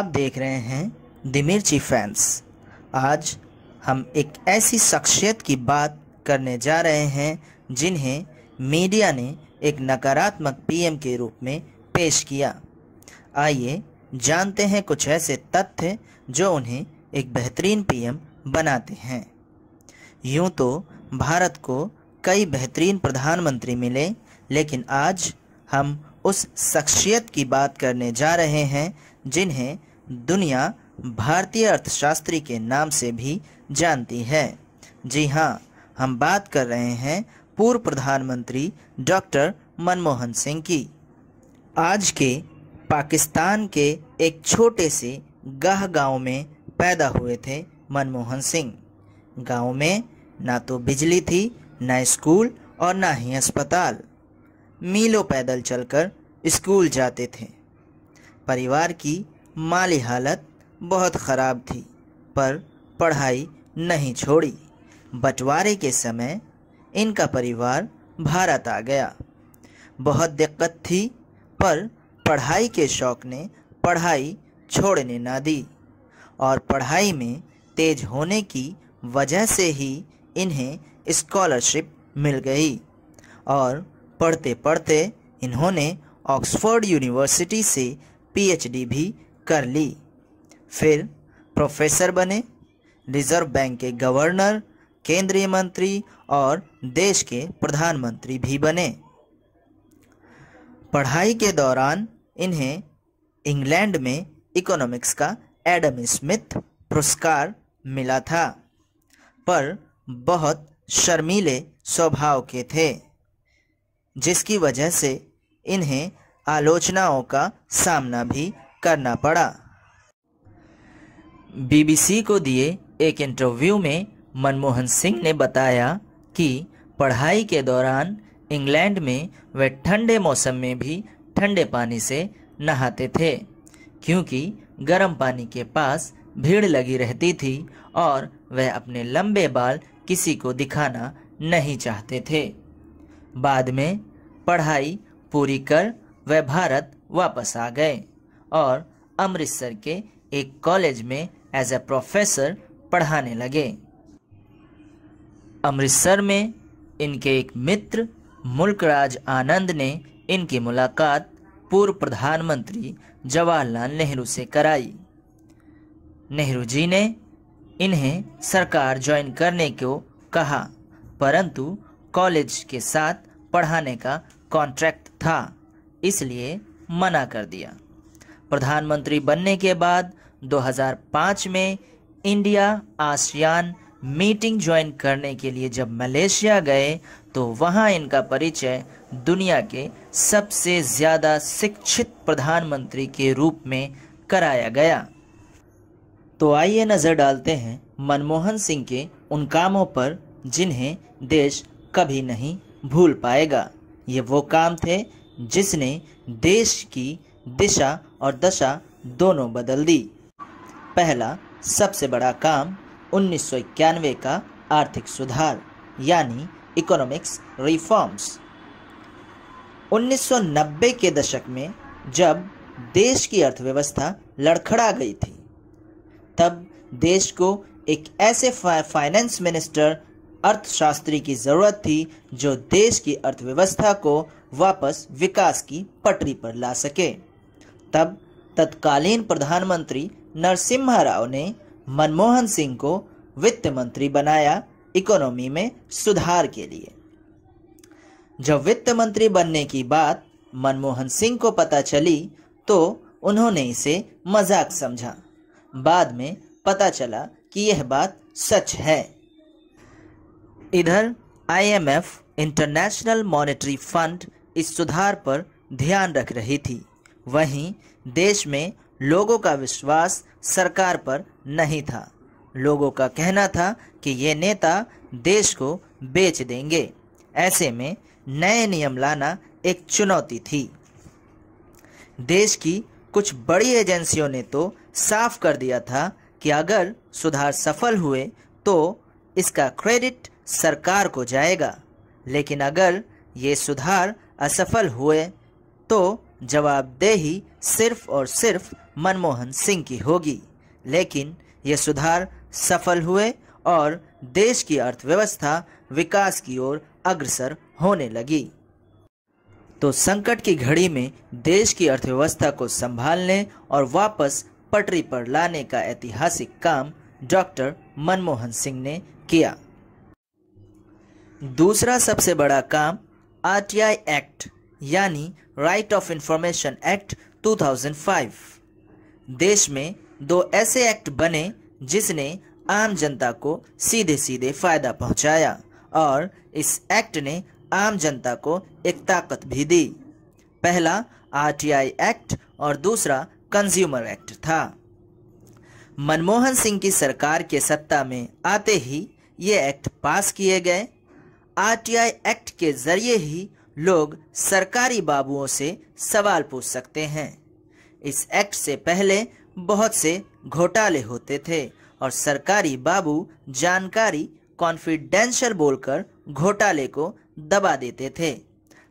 आप देख रहे हैं दिमिर्ची फैंस आज हम एक ऐसी शख्सियत की बात करने जा रहे हैं जिन्हें मीडिया ने एक नकारात्मक पीएम के रूप में पेश किया आइए जानते हैं कुछ ऐसे तथ्य जो उन्हें एक बेहतरीन पीएम बनाते हैं यूं तो भारत को कई बेहतरीन प्रधानमंत्री मिले लेकिन आज हम उस शख्सियत की बात करने जा रहे हैं जिन्हें दुनिया भारतीय अर्थशास्त्री के नाम से भी जानती है जी हाँ हम बात कर रहे हैं पूर्व प्रधानमंत्री डॉक्टर मनमोहन सिंह की आज के पाकिस्तान के एक छोटे से गह गांव में पैदा हुए थे मनमोहन सिंह गांव में ना तो बिजली थी ना स्कूल और ना ही अस्पताल मीलों पैदल चलकर स्कूल जाते थे परिवार की माली हालत बहुत ख़राब थी पर पढ़ाई नहीं छोड़ी बंटवारे के समय इनका परिवार भारत आ गया बहुत दिक्कत थी पर पढ़ाई के शौक़ ने पढ़ाई छोड़ने ना दी और पढ़ाई में तेज होने की वजह से ही इन्हें स्कॉलरशिप मिल गई और पढ़ते पढ़ते इन्होंने ऑक्सफोर्ड यूनिवर्सिटी से पीएचडी भी कर ली फिर प्रोफेसर बने रिजर्व बैंक के गवर्नर केंद्रीय मंत्री और देश के प्रधानमंत्री भी बने पढ़ाई के दौरान इन्हें इंग्लैंड में इकोनॉमिक्स का एडम स्मिथ पुरस्कार मिला था पर बहुत शर्मीले स्वभाव के थे जिसकी वजह से इन्हें आलोचनाओं का सामना भी करना पड़ा बीबीसी को दिए एक इंटरव्यू में मनमोहन सिंह ने बताया कि पढ़ाई के दौरान इंग्लैंड में वे ठंडे मौसम में भी ठंडे पानी से नहाते थे क्योंकि गर्म पानी के पास भीड़ लगी रहती थी और वह अपने लंबे बाल किसी को दिखाना नहीं चाहते थे बाद में पढ़ाई पूरी कर वह भारत वापस आ गए और अमृतसर के एक कॉलेज में एज ए प्रोफेसर पढ़ाने लगे अमृतसर में इनके एक मित्र मुल्कराज आनंद ने इनकी मुलाकात पूर्व प्रधानमंत्री जवाहरलाल नेहरू से कराई नेहरू जी ने इन्हें सरकार ज्वाइन करने को कहा परंतु कॉलेज के साथ पढ़ाने का कॉन्ट्रैक्ट था इसलिए मना कर दिया प्रधानमंत्री बनने के बाद 2005 में इंडिया आसियान मीटिंग ज्वाइन करने के लिए जब मलेशिया गए तो वहाँ इनका परिचय दुनिया के सबसे ज़्यादा शिक्षित प्रधानमंत्री के रूप में कराया गया तो आइए नज़र डालते हैं मनमोहन सिंह के उन कामों पर जिन्हें देश कभी नहीं भूल पाएगा ये वो काम थे जिसने देश की दिशा और दशा दोनों बदल दी पहला सबसे बड़ा काम उन्नीस का आर्थिक सुधार यानी इकोनॉमिक्स रिफॉर्म्स 1990 के दशक में जब देश की अर्थव्यवस्था लड़खड़ा गई थी तब देश को एक ऐसे फाइनेंस मिनिस्टर अर्थशास्त्री की ज़रूरत थी जो देश की अर्थव्यवस्था को वापस विकास की पटरी पर ला सके तब तत्कालीन प्रधानमंत्री नरसिम्हा राव ने मनमोहन सिंह को वित्त मंत्री बनाया इकोनॉमी में सुधार के लिए जब वित्त मंत्री बनने की बात मनमोहन सिंह को पता चली तो उन्होंने इसे मजाक समझा बाद में पता चला कि यह बात सच है इधर आईएमएफ इंटरनेशनल मॉनेटरी फंड इस सुधार पर ध्यान रख रही थी वहीं देश में लोगों का विश्वास सरकार पर नहीं था लोगों का कहना था कि ये नेता देश को बेच देंगे ऐसे में नए नियम लाना एक चुनौती थी देश की कुछ बड़ी एजेंसियों ने तो साफ कर दिया था कि अगर सुधार सफल हुए तो इसका क्रेडिट सरकार को जाएगा लेकिन अगर ये सुधार असफल हुए तो जवाबदेही सिर्फ और सिर्फ मनमोहन सिंह की होगी लेकिन ये सुधार सफल हुए और देश की अर्थव्यवस्था विकास की ओर अग्रसर होने लगी तो संकट की घड़ी में देश की अर्थव्यवस्था को संभालने और वापस पटरी पर लाने का ऐतिहासिक काम डॉक्टर मनमोहन सिंह ने किया दूसरा सबसे बड़ा काम आरटीआई एक्ट यानी राइट ऑफ इंफॉर्मेशन एक्ट 2005 देश में दो ऐसे एक्ट बने जिसने आम जनता को सीधे सीधे फायदा पहुंचाया और इस एक्ट ने आम जनता को एक ताकत भी दी पहला आरटीआई एक्ट और दूसरा कंज्यूमर एक्ट था मनमोहन सिंह की सरकार के सत्ता में आते ही ये एक्ट पास किए गए आरटीआई एक्ट के जरिए ही लोग सरकारी बाबुओं से सवाल पूछ सकते हैं इस एक्ट से पहले बहुत से घोटाले होते थे और सरकारी बाबू जानकारी कॉन्फिडेंशियल बोलकर घोटाले को दबा देते थे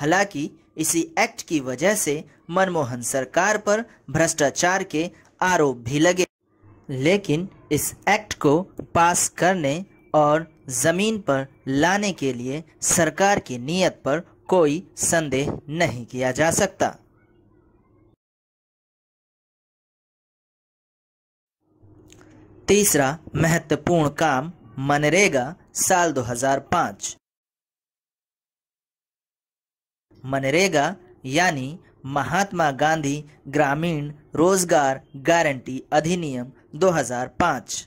हालांकि इसी एक्ट की वजह से मनमोहन सरकार पर भ्रष्टाचार के आरोप भी लगे लेकिन इस एक्ट को पास करने और ज़मीन पर लाने के लिए सरकार की नीयत पर कोई संदेह नहीं किया जा सकता तीसरा महत्वपूर्ण काम मनरेगा साल 2005 मनरेगा यानी महात्मा गांधी ग्रामीण रोजगार गारंटी अधिनियम 2005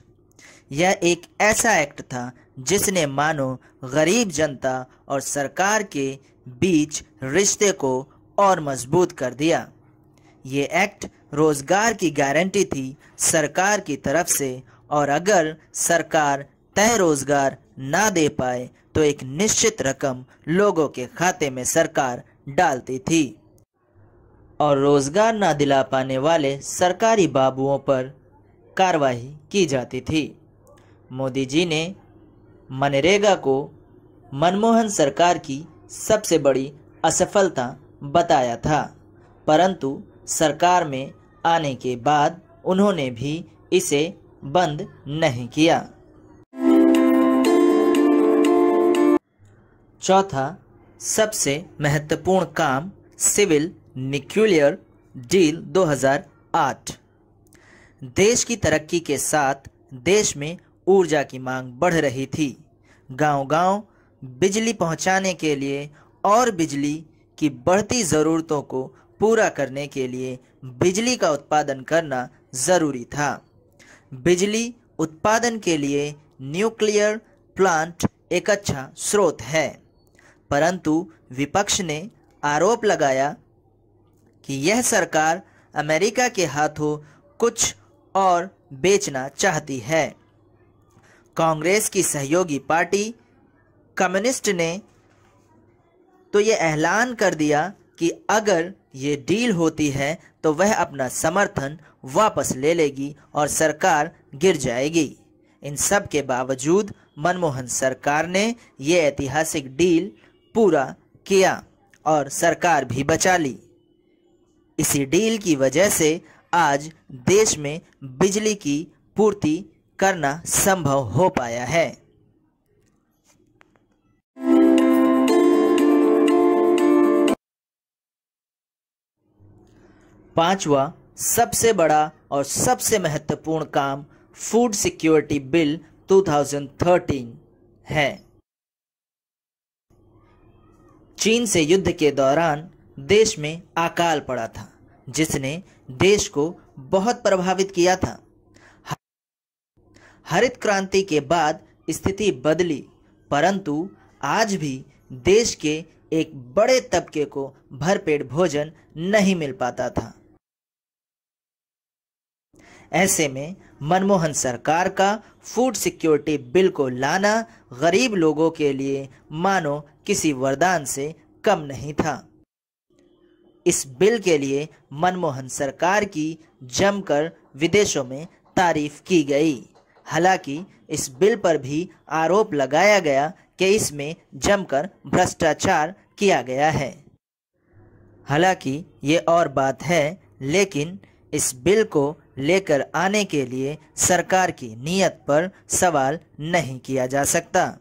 यह एक ऐसा एक्ट था जिसने मानो गरीब जनता और सरकार के बीच रिश्ते को और मजबूत कर दिया ये एक्ट रोजगार की गारंटी थी सरकार की तरफ से और अगर सरकार तय रोजगार ना दे पाए तो एक निश्चित रकम लोगों के खाते में सरकार डालती थी और रोजगार ना दिला पाने वाले सरकारी बाबुओं पर कार्रवाई की जाती थी मोदी जी ने मनरेगा को मनमोहन सरकार की सबसे बड़ी असफलता बताया था परंतु सरकार में आने के बाद उन्होंने भी इसे बंद नहीं किया चौथा सबसे महत्वपूर्ण काम सिविल न्यूक्लियर डील 2008 देश की तरक्की के साथ देश में ऊर्जा की मांग बढ़ रही थी गांव-गांव बिजली पहुंचाने के लिए और बिजली की बढ़ती ज़रूरतों को पूरा करने के लिए बिजली का उत्पादन करना ज़रूरी था बिजली उत्पादन के लिए न्यूक्लियर प्लांट एक अच्छा स्रोत है परंतु विपक्ष ने आरोप लगाया कि यह सरकार अमेरिका के हाथों कुछ और बेचना चाहती है कांग्रेस की सहयोगी पार्टी कम्युनिस्ट ने तो ये ऐलान कर दिया कि अगर ये डील होती है तो वह अपना समर्थन वापस ले लेगी और सरकार गिर जाएगी इन सब के बावजूद मनमोहन सरकार ने यह ऐतिहासिक डील पूरा किया और सरकार भी बचा ली इसी डील की वजह से आज देश में बिजली की पूर्ति करना संभव हो पाया है पांचवा सबसे बड़ा और सबसे महत्वपूर्ण काम फूड सिक्योरिटी बिल 2013 है चीन से युद्ध के दौरान देश में अकाल पड़ा था जिसने देश को बहुत प्रभावित किया था हरित क्रांति के बाद स्थिति बदली परंतु आज भी देश के एक बड़े तबके को भरपेट भोजन नहीं मिल पाता था ऐसे में मनमोहन सरकार का फूड सिक्योरिटी बिल को लाना गरीब लोगों के लिए मानो किसी वरदान से कम नहीं था इस बिल के लिए मनमोहन सरकार की जमकर विदेशों में तारीफ की गई हालांकि इस बिल पर भी आरोप लगाया गया कि इसमें जमकर भ्रष्टाचार किया गया है हालांकि ये और बात है लेकिन इस बिल को लेकर आने के लिए सरकार की नीयत पर सवाल नहीं किया जा सकता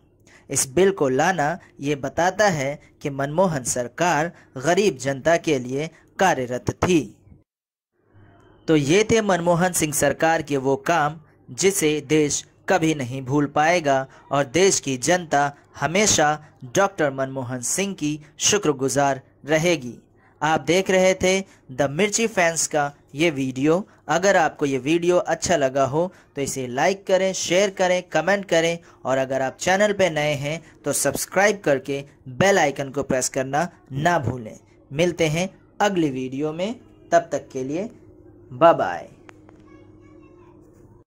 इस बिल को लाना ये बताता है कि मनमोहन सरकार गरीब जनता के लिए कार्यरत थी तो ये थे मनमोहन सिंह सरकार के वो काम जिसे देश कभी नहीं भूल पाएगा और देश की जनता हमेशा डॉक्टर मनमोहन सिंह की शुक्रगुजार रहेगी आप देख रहे थे द मिर्ची फैंस का ये वीडियो अगर आपको ये वीडियो अच्छा लगा हो तो इसे लाइक करें शेयर करें कमेंट करें और अगर आप चैनल पर नए हैं तो सब्सक्राइब करके बेल आइकन को प्रेस करना ना भूलें मिलते हैं अगली वीडियो में तब तक के लिए बाय बाय